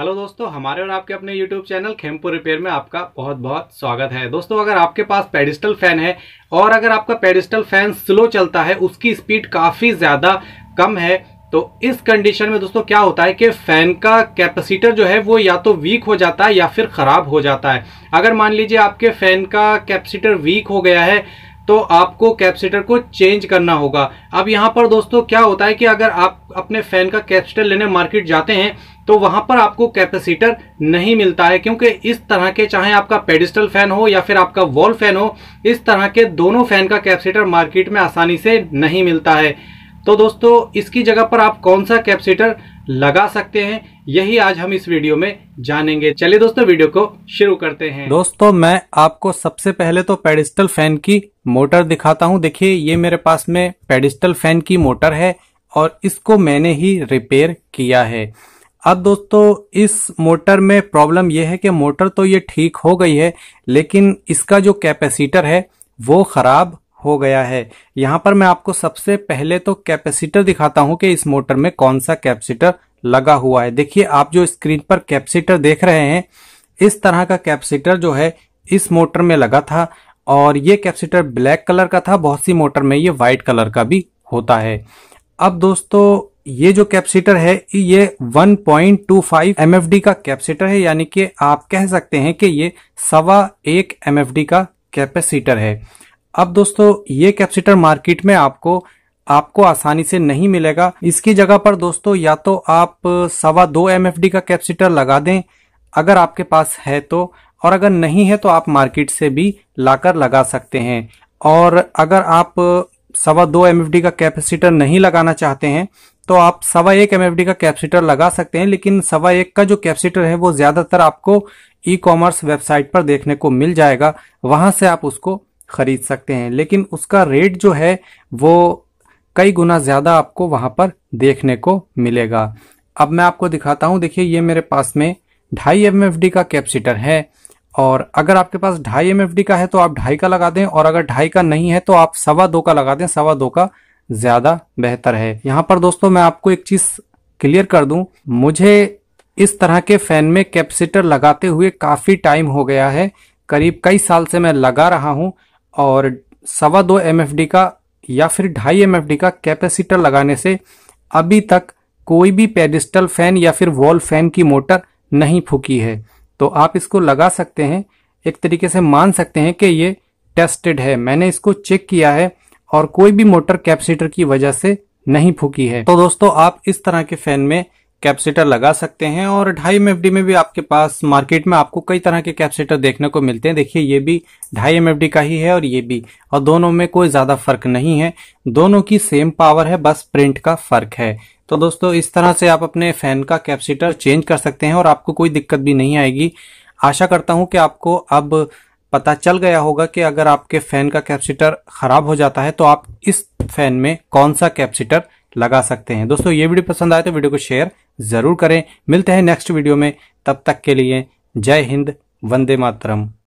hello दोस्तों हमारे और आपके अपने यूट्यूब चैनल खेमपुर रिपेयर में आपका बहुत बहुत स्वागत है दोस्तों अगर आपके पास पेडिस्टल फैन है और अगर आपका पेडिस्टल फैन स्लो चलता है उसकी स्पीड काफ़ी ज़्यादा कम है तो इस कंडीशन में दोस्तों क्या होता है कि फैन का कैपेसिटर जो है वो या तो वीक हो जाता है या फिर ख़राब हो जाता है अगर मान लीजिए आपके फैन का कैपेसिटर वीक हो गया है तो आपको कैपेसिटर को चेंज करना होगा अब यहाँ पर दोस्तों क्या होता है कि अगर आप अपने फैन का कैपेसिटर लेने मार्केट जाते हैं तो वहां पर आपको कैपेसिटर नहीं मिलता है क्योंकि इस तरह के चाहे आपका पेडिस्टल फैन हो या फिर आपका वॉल फैन हो इस तरह के दोनों फैन का कैपेसिटर मार्केट में आसानी से नहीं मिलता है तो दोस्तों इसकी जगह पर आप कौन सा कैपेसिटर लगा सकते हैं यही आज हम इस वीडियो में जानेंगे चलिए दोस्तों वीडियो को शुरू करते हैं दोस्तों मैं आपको सबसे पहले तो पेडिस्टल फैन की मोटर दिखाता हूं देखिए ये मेरे पास में पेडिस्टल फैन की मोटर है और इसको मैंने ही रिपेयर किया है अब दोस्तों इस मोटर में प्रॉब्लम यह है कि मोटर तो ये ठीक हो गई है लेकिन इसका जो कैपेसिटर है वो ख़राब हो गया है यहां पर मैं आपको सबसे पहले तो कैपेसिटर दिखाता हूं कि इस मोटर में कौन सा कैपेसिटर लगा हुआ है देखिए आप जो स्क्रीन पर कैपेसिटर देख रहे हैं इस तरह का कैपेसिटर जो है इस मोटर में लगा था और ये कैपेसिटर ब्लैक कलर का था बहुत सी मोटर में ये वाइट कलर का भी होता है अब दोस्तों ये जो कैपेसिटर है ये 1.25 पॉइंट का कैपेसिटर है यानी कि आप कह सकते हैं कि ये सवा एक एम का कैपेसिटर है अब दोस्तों ये कैपेसिटर मार्केट में आपको आपको आसानी से नहीं मिलेगा इसकी जगह पर दोस्तों या तो आप सवा दो एम का कैपेसिटर लगा दें अगर आपके पास है तो और अगर नहीं है तो आप मार्केट से भी लाकर लगा सकते हैं और अगर आप सवा दो एम का कैपेसिटर नहीं लगाना चाहते हैं तो आप सवा एक एम का कैपेसिटर लगा सकते हैं लेकिन सवा एक का जो कैपेसिटर है वो ज़्यादातर आपको ई कॉमर्स वेबसाइट पर देखने को मिल जाएगा वहाँ से आप उसको खरीद सकते हैं लेकिन उसका रेट जो है वो कई गुना ज़्यादा आपको वहाँ पर देखने को मिलेगा अब मैं आपको दिखाता हूँ देखिए ये मेरे पास में ढाई एम का कैप्सीटर है और अगर आपके पास ढाई एम का है तो आप ढाई का लगा दें और अगर ढाई का नहीं है तो आप सवा दो का लगा दें सवा दो का ज़्यादा बेहतर है यहाँ पर दोस्तों मैं आपको एक चीज़ क्लियर कर दूं मुझे इस तरह के फ़ैन में कैपेसिटर लगाते हुए काफ़ी टाइम हो गया है करीब कई साल से मैं लगा रहा हूँ और सवा दो एम का या फिर ढाई एम का कैपेसिटर लगाने से अभी तक कोई भी पेडिस्टल फ़ैन या फिर वॉल फ़ैन की मोटर नहीं फूकी है तो आप इसको लगा सकते हैं एक तरीके से मान सकते हैं कि ये टेस्टेड है मैंने इसको चेक किया है और कोई भी मोटर कैपेसिटर की वजह से नहीं फूकी है तो दोस्तों आप इस तरह के फैन में कैपेसिटर लगा सकते हैं और ढाई एम में भी आपके पास मार्केट में आपको कई तरह के कैपेसिटर देखने को मिलते हैं देखिए ये भी ढाई एम का ही है और ये भी और दोनों में कोई ज़्यादा फर्क नहीं है दोनों की सेम पावर है बस प्रिंट का फर्क है तो दोस्तों इस तरह से आप अपने फैन का कैपेसिटर चेंज कर सकते हैं और आपको कोई दिक्कत भी नहीं आएगी आशा करता हूं कि आपको अब पता चल गया होगा कि अगर आपके फैन का कैपेसिटर खराब हो जाता है तो आप इस फैन में कौन सा कैपेसिटर लगा सकते हैं दोस्तों ये वीडियो पसंद आए तो वीडियो को शेयर ज़रूर करें मिलते हैं नेक्स्ट वीडियो में तब तक के लिए जय हिंद वंदे मातरम